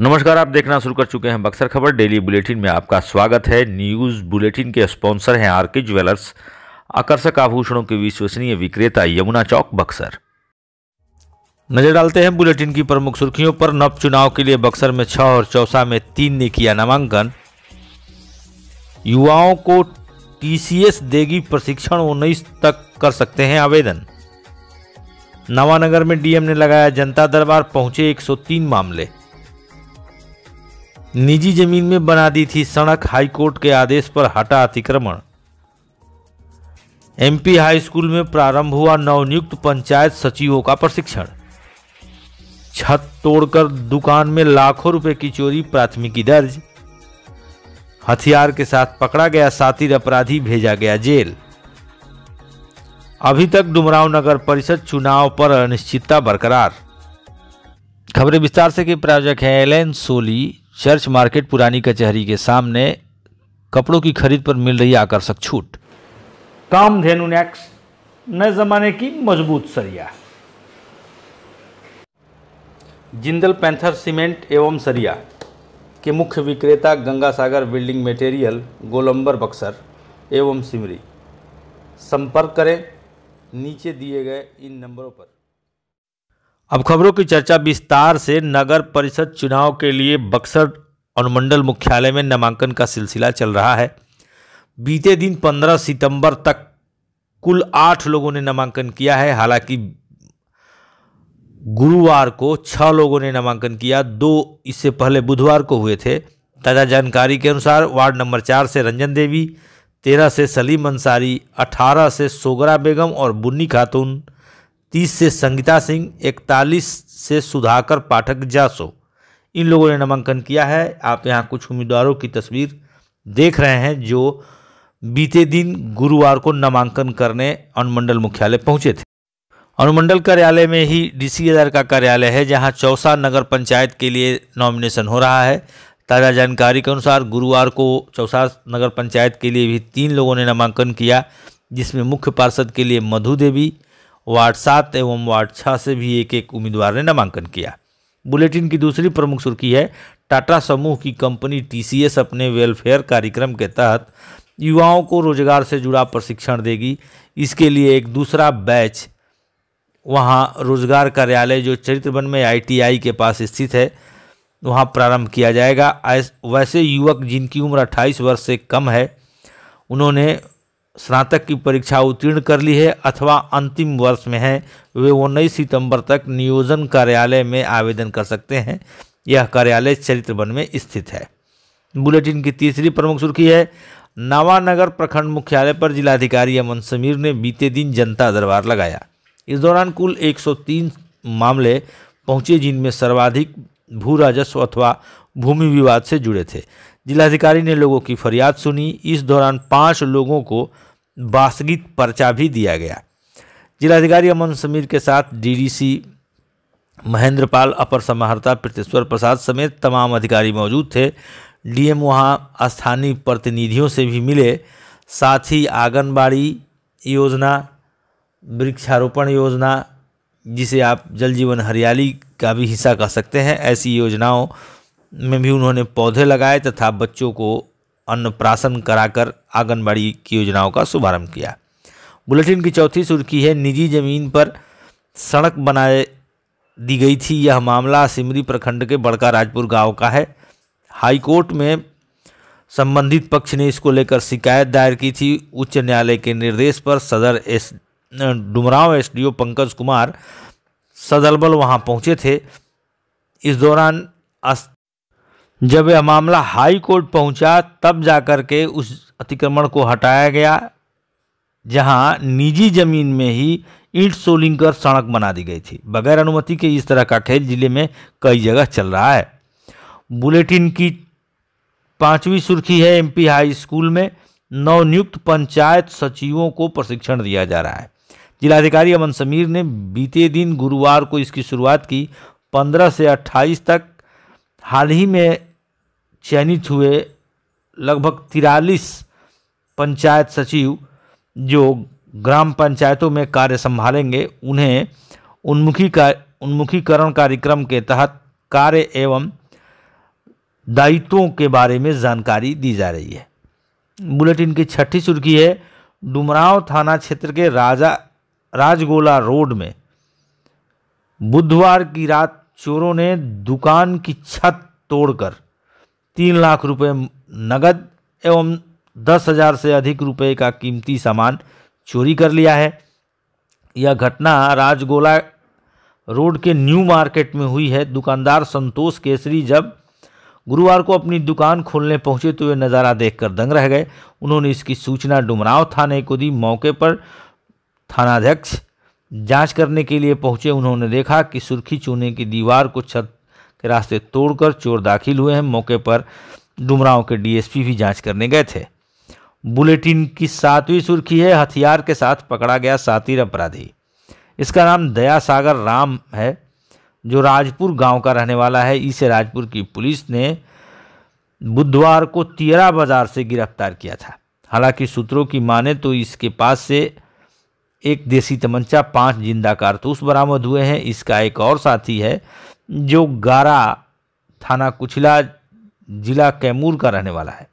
नमस्कार आप देखना शुरू कर चुके हैं बक्सर खबर डेली बुलेटिन में आपका स्वागत है न्यूज़ बुलेटिन के स्पॉन्सर हैं आरके ज्वेलर्स आकर्षक आभूषणों के विश्वसनीय विक्रेता यमुना चौक बक्सर नजर डालते हैं बुलेटिन की प्रमुख सुर्खियों पर नव चुनाव के लिए बक्सर में छह और चौसा में तीन ने किया नामांकन युवाओं को टीसीएस देगी प्रशिक्षण उन्नीस तक कर सकते हैं आवेदन नवानगर में डीएम ने लगाया जनता दरबार पहुंचे 103 मामले निजी जमीन में बना दी थी सड़क हाईकोर्ट के आदेश पर हटा अतिक्रमण एमपी हाई स्कूल में प्रारंभ हुआ नवनियुक्त पंचायत सचिवों का प्रशिक्षण छत तोड़कर दुकान में लाखों रुपए की चोरी प्राथमिकी दर्ज हथियार के साथ पकड़ा गया सातिर अपराधी भेजा गया जेल अभी तक डुमराव नगर परिषद चुनाव पर अनिश्चितता बरकरार खबरें विस्तार से के प्रायोजक हैं एल सोली चर्च मार्केट पुरानी कचहरी के सामने कपड़ों की खरीद पर मिल रही आकर्षक छूट धेनु नेक्स नए ज़माने की मजबूत सरिया जिंदल पैंथर सीमेंट एवं सरिया के मुख्य विक्रेता गंगा सागर बिल्डिंग मटेरियल गोलंबर बक्सर एवं सिमरी संपर्क करें नीचे दिए गए इन नंबरों पर अब खबरों की चर्चा विस्तार से नगर परिषद चुनाव के लिए बक्सर अनुमंडल मुख्यालय में नामांकन का सिलसिला चल रहा है बीते दिन 15 सितंबर तक कुल आठ लोगों ने नामांकन किया है हालांकि गुरुवार को छः लोगों ने नामांकन किया दो इससे पहले बुधवार को हुए थे ताज़ा जानकारी के अनुसार वार्ड नंबर चार से रंजन देवी तेरह से सलीम अंसारी अठारह से सोगरा बेगम और बुन्नी खातून तीस से संगीता सिंह इकतालीस से सुधाकर पाठक जासो इन लोगों ने नामांकन किया है आप तो यहाँ कुछ उम्मीदवारों की तस्वीर देख रहे हैं जो बीते दिन गुरुवार को नामांकन करने अनुमंडल मुख्यालय पहुंचे थे अनुमंडल कार्यालय में ही सी का कार्यालय है जहां चौसा नगर पंचायत के लिए नॉमिनेशन हो रहा है ताज़ा जानकारी के अनुसार गुरुवार को चौसा नगर पंचायत के लिए भी तीन लोगों ने नामांकन किया जिसमें मुख्य पार्षद के लिए मधु देवी वार्ड सात एवं वार्ड छः से भी एक एक उम्मीदवार ने नामांकन किया बुलेटिन की दूसरी प्रमुख सुर्खी है टाटा समूह की कंपनी टीसीएस अपने वेलफेयर कार्यक्रम के तहत युवाओं को रोजगार से जुड़ा प्रशिक्षण देगी इसके लिए एक दूसरा बैच वहाँ रोजगार कार्यालय जो चरित्रवन में आईटीआई के पास स्थित है वहाँ प्रारंभ किया जाएगा वैसे युवक जिनकी उम्र 28 वर्ष से कम है उन्होंने स्नातक की परीक्षा उत्तीर्ण कर ली है अथवा अंतिम वर्ष में है वे उन्नीस सितंबर तक नियोजन कार्यालय में आवेदन कर सकते हैं यह कार्यालय चरित्र वन में स्थित है बुलेटिन की तीसरी प्रमुख सुर्खी है नवानगर प्रखंड मुख्यालय पर जिलाधिकारी अमन समीर ने बीते दिन जनता दरबार लगाया इस दौरान कुल 103 मामले पहुंचे जिनमें सर्वाधिक भू राजस्व अथवा भूमि विवाद से जुड़े थे जिलाधिकारी ने लोगों की फरियाद सुनी इस दौरान पाँच लोगों को बासगीत पर्चा भी दिया गया जिलाधिकारी अमन समीर के साथ डीडीसी महेंद्र पाल अपर समाहर्ता प्रतेश्वर प्रसाद समेत तमाम अधिकारी मौजूद थे डीएम वहाँ स्थानीय प्रतिनिधियों से भी मिले साथ ही आंगनबाड़ी योजना वृक्षारोपण योजना जिसे आप जल जीवन हरियाली का भी हिस्सा कह सकते हैं ऐसी योजनाओं में भी उन्होंने पौधे लगाए तथा बच्चों को अन्नप्राशन कराकर आंगनबाड़ी की योजनाओं का शुभारंभ किया बुलेटिन की चौथी सुर्खी है निजी जमीन पर सड़क बनाए दी गई थी यह मामला सिमरी प्रखंड के बड़का राजपुर गांव का है हाईकोर्ट में संबंधित पक्ष ने इसको लेकर शिकायत दायर की थी उच्च न्यायालय के निर्देश पर सदर एस डुमराव एस पंकज कुमार सदलबल वहां पहुंचे थे इस दौरान जब यह मामला हाई कोर्ट पहुंचा तब जाकर के उस अतिक्रमण को हटाया गया जहां निजी जमीन में ही ईंट सोलिंग कर सड़क बना दी गई थी बगैर अनुमति के इस तरह का खेल जिले में कई जगह चल रहा है बुलेटिन की पांचवी सुर्खी है एमपी हाई स्कूल में नवनियुक्त पंचायत सचिवों को प्रशिक्षण दिया जा रहा है जिलाधिकारी अमन समीर ने बीते दिन गुरुवार को इसकी शुरुआत की 15 से 28 तक हाल ही में चयनित हुए लगभग तिरालीस पंचायत सचिव जो ग्राम पंचायतों में कार्य संभालेंगे उन्हें उन्मुखी का उन्मुखीकरण कार्यक्रम के तहत कार्य एवं दायित्वों के बारे में जानकारी दी जा रही है बुलेटिन की छठी सुर्खी है डुमराव थाना क्षेत्र के राजा राजगोला रोड में बुधवार की रात चोरों ने दुकान की छत तोड़कर तीन लाख रुपए नगद एवं दस हजार से अधिक रुपए का कीमती सामान चोरी कर लिया है यह घटना राजगोला रोड के न्यू मार्केट में हुई है दुकानदार संतोष केसरी जब गुरुवार को अपनी दुकान खोलने पहुंचे तो वे नज़ारा देखकर दंग रह गए उन्होंने इसकी सूचना डुमराव थाने को दी मौके पर थानाध्यक्ष जांच करने के लिए पहुंचे उन्होंने देखा कि सुर्खी चूने की दीवार को छत के रास्ते तोड़कर चोर दाखिल हुए हैं मौके पर डुमराव के डीएसपी भी जांच करने गए थे बुलेटिन की सातवीं सुर्खी है हथियार के साथ पकड़ा गया सातिर अपराधी इसका नाम दया सागर राम है जो राजपुर गांव का रहने वाला है इसे राजपुर की पुलिस ने बुधवार को तियरा बाजार से गिरफ्तार किया था हालांकि सूत्रों की माने तो इसके पास से एक देसी तमंचा पांच जिंदा कारतूस बरामद हुए हैं इसका एक और साथी है जो गारा थाना कुचला जिला कैमूर का रहने वाला है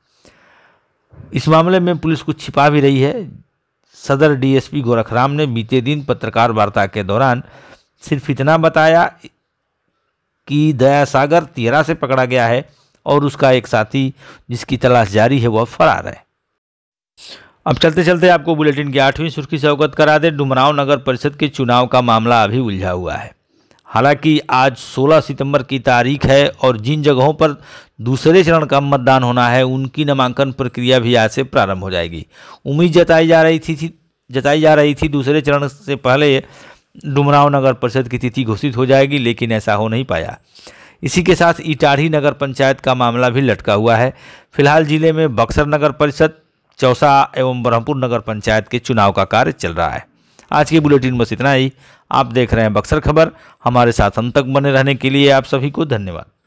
इस मामले में पुलिस कुछ छिपा भी रही है सदर डीएसपी गोरखराम ने बीते दिन पत्रकार वार्ता के दौरान सिर्फ इतना बताया कि दया सागर तेरा से पकड़ा गया है और उसका एक साथी जिसकी तलाश जारी है वह फरार है अब चलते चलते आपको बुलेटिन की आठवीं सुर्खी से अवगत करा दें डुमराव नगर परिषद के चुनाव का मामला अभी उलझा हुआ है हालांकि आज 16 सितंबर की तारीख है और जिन जगहों पर दूसरे चरण का मतदान होना है उनकी नामांकन प्रक्रिया भी आज से प्रारंभ हो जाएगी उम्मीद जताई जा रही थी जताई जा रही थी दूसरे चरण से पहले डुमराव नगर परिषद की तिथि घोषित हो जाएगी लेकिन ऐसा हो नहीं पाया इसी के साथ इटाढ़ी नगर पंचायत का मामला भी लटका हुआ है फिलहाल जिले में बक्सर नगर परिषद चौसा एवं ब्रह्मपुर नगर पंचायत के चुनाव का कार्य चल रहा है आज के बुलेटिन बस इतना ही आप देख रहे हैं बक्सर खबर हमारे साथ अंत तक बने रहने के लिए आप सभी को धन्यवाद